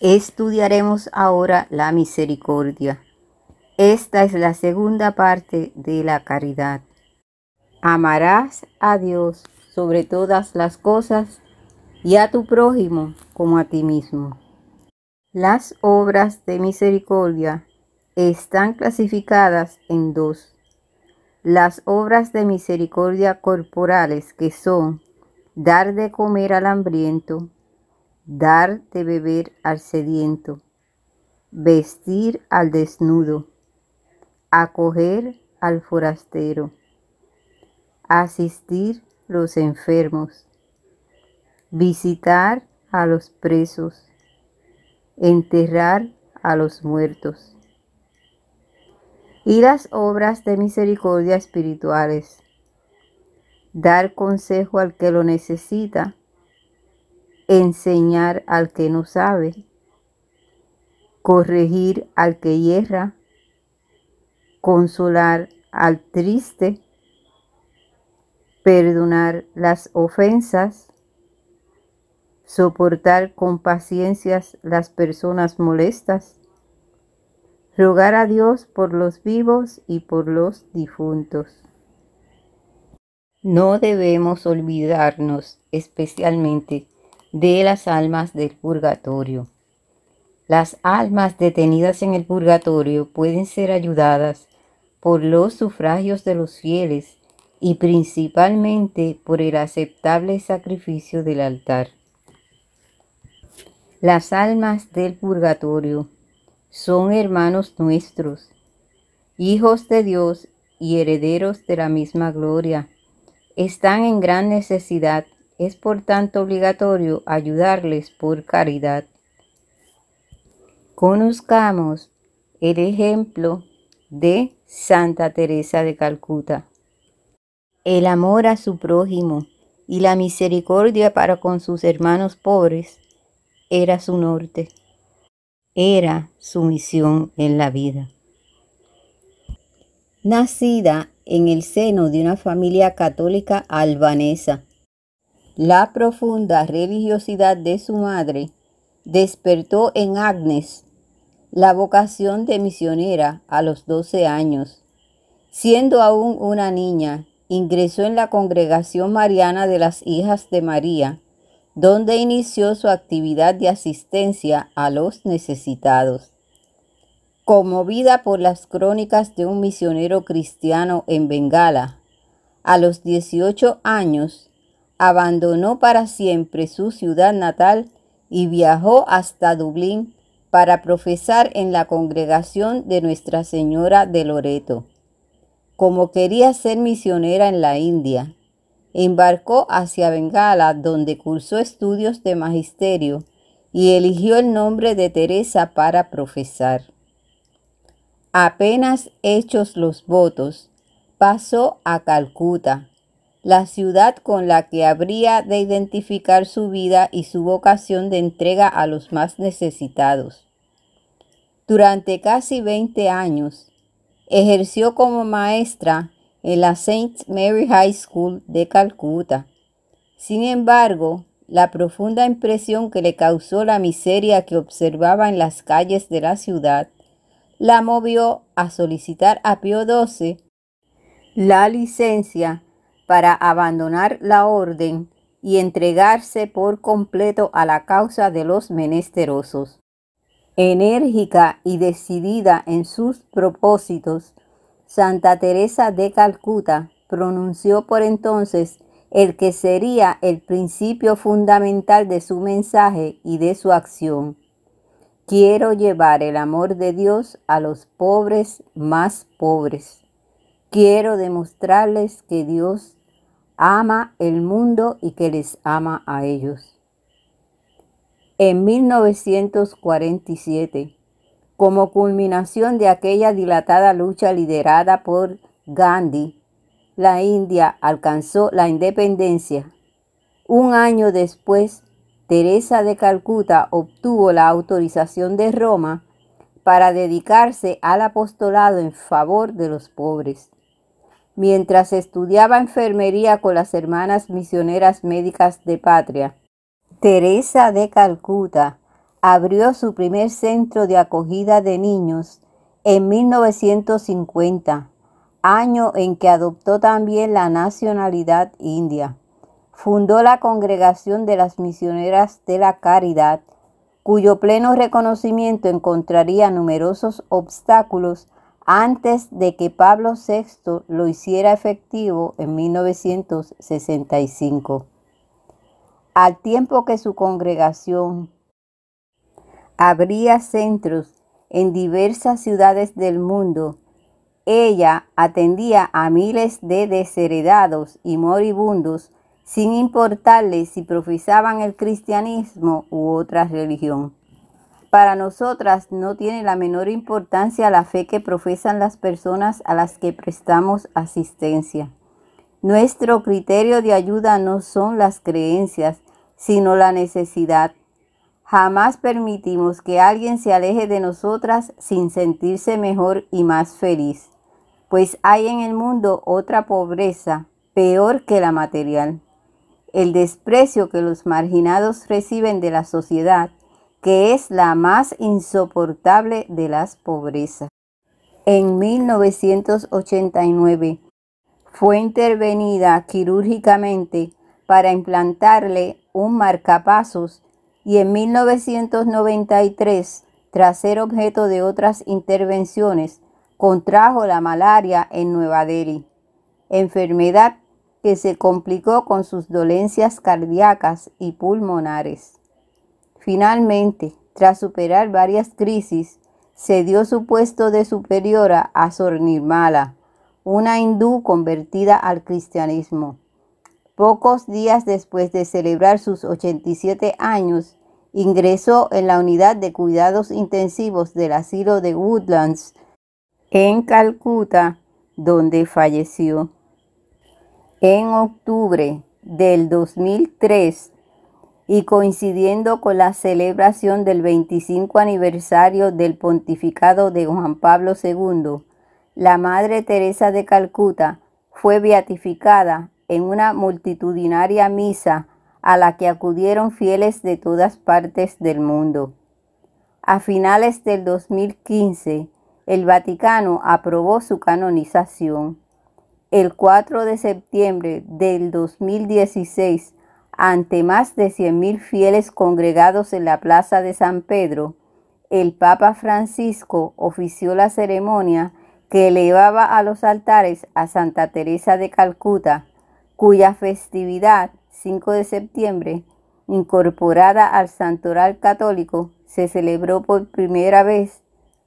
Estudiaremos ahora la misericordia. Esta es la segunda parte de la caridad. Amarás a Dios sobre todas las cosas y a tu prójimo como a ti mismo. Las obras de misericordia están clasificadas en dos. Las obras de misericordia corporales que son dar de comer al hambriento, dar de beber al sediento, vestir al desnudo, acoger al forastero, asistir los enfermos, visitar a los presos, enterrar a los muertos. Y las obras de misericordia espirituales, dar consejo al que lo necesita, enseñar al que no sabe, corregir al que hierra, consolar al triste, perdonar las ofensas, soportar con paciencia las personas molestas, rogar a Dios por los vivos y por los difuntos. No debemos olvidarnos especialmente de las almas del purgatorio. Las almas detenidas en el purgatorio pueden ser ayudadas por los sufragios de los fieles y principalmente por el aceptable sacrificio del altar. Las almas del purgatorio son hermanos nuestros, hijos de Dios y herederos de la misma gloria. Están en gran necesidad es por tanto obligatorio ayudarles por caridad. Conozcamos el ejemplo de Santa Teresa de Calcuta. El amor a su prójimo y la misericordia para con sus hermanos pobres era su norte, era su misión en la vida. Nacida en el seno de una familia católica albanesa, la profunda religiosidad de su madre despertó en Agnes la vocación de misionera a los 12 años. Siendo aún una niña, ingresó en la congregación mariana de las hijas de María, donde inició su actividad de asistencia a los necesitados. Conmovida por las crónicas de un misionero cristiano en Bengala, a los 18 años abandonó para siempre su ciudad natal y viajó hasta Dublín para profesar en la congregación de Nuestra Señora de Loreto. Como quería ser misionera en la India, embarcó hacia Bengala, donde cursó estudios de magisterio y eligió el nombre de Teresa para profesar. Apenas hechos los votos, pasó a Calcuta, la ciudad con la que habría de identificar su vida y su vocación de entrega a los más necesitados. Durante casi 20 años, ejerció como maestra en la St. Mary High School de Calcuta. Sin embargo, la profunda impresión que le causó la miseria que observaba en las calles de la ciudad la movió a solicitar a Pio XII la licencia para abandonar la orden y entregarse por completo a la causa de los menesterosos. Enérgica y decidida en sus propósitos, Santa Teresa de Calcuta pronunció por entonces el que sería el principio fundamental de su mensaje y de su acción. Quiero llevar el amor de Dios a los pobres más pobres. Quiero demostrarles que Dios ama el mundo y que les ama a ellos. En 1947, como culminación de aquella dilatada lucha liderada por Gandhi, la India alcanzó la independencia. Un año después, Teresa de Calcuta obtuvo la autorización de Roma para dedicarse al apostolado en favor de los pobres mientras estudiaba enfermería con las hermanas misioneras médicas de patria. Teresa de Calcuta abrió su primer centro de acogida de niños en 1950, año en que adoptó también la nacionalidad india. Fundó la Congregación de las Misioneras de la Caridad, cuyo pleno reconocimiento encontraría numerosos obstáculos antes de que Pablo VI lo hiciera efectivo en 1965. Al tiempo que su congregación abría centros en diversas ciudades del mundo, ella atendía a miles de desheredados y moribundos sin importarles si profesaban el cristianismo u otra religión. Para nosotras no tiene la menor importancia la fe que profesan las personas a las que prestamos asistencia. Nuestro criterio de ayuda no son las creencias, sino la necesidad. Jamás permitimos que alguien se aleje de nosotras sin sentirse mejor y más feliz, pues hay en el mundo otra pobreza peor que la material. El desprecio que los marginados reciben de la sociedad que es la más insoportable de las pobrezas. En 1989 fue intervenida quirúrgicamente para implantarle un marcapasos y en 1993, tras ser objeto de otras intervenciones, contrajo la malaria en Nueva Delhi, enfermedad que se complicó con sus dolencias cardíacas y pulmonares. Finalmente, tras superar varias crisis, cedió su puesto de superiora a Sornirmala, una hindú convertida al cristianismo. Pocos días después de celebrar sus 87 años, ingresó en la unidad de cuidados intensivos del asilo de Woodlands en Calcuta, donde falleció. En octubre del 2003, y coincidiendo con la celebración del 25 aniversario del pontificado de Juan Pablo II, la Madre Teresa de Calcuta fue beatificada en una multitudinaria misa a la que acudieron fieles de todas partes del mundo. A finales del 2015, el Vaticano aprobó su canonización. El 4 de septiembre del 2016, ante más de 100.000 fieles congregados en la Plaza de San Pedro, el Papa Francisco ofició la ceremonia que elevaba a los altares a Santa Teresa de Calcuta, cuya festividad, 5 de septiembre, incorporada al santoral católico, se celebró por primera vez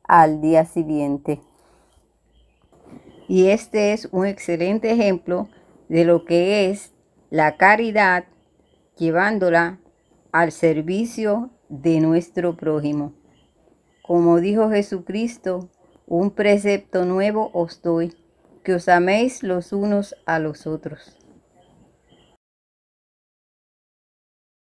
al día siguiente. Y este es un excelente ejemplo de lo que es la caridad llevándola al servicio de nuestro prójimo. Como dijo Jesucristo, un precepto nuevo os doy, que os améis los unos a los otros.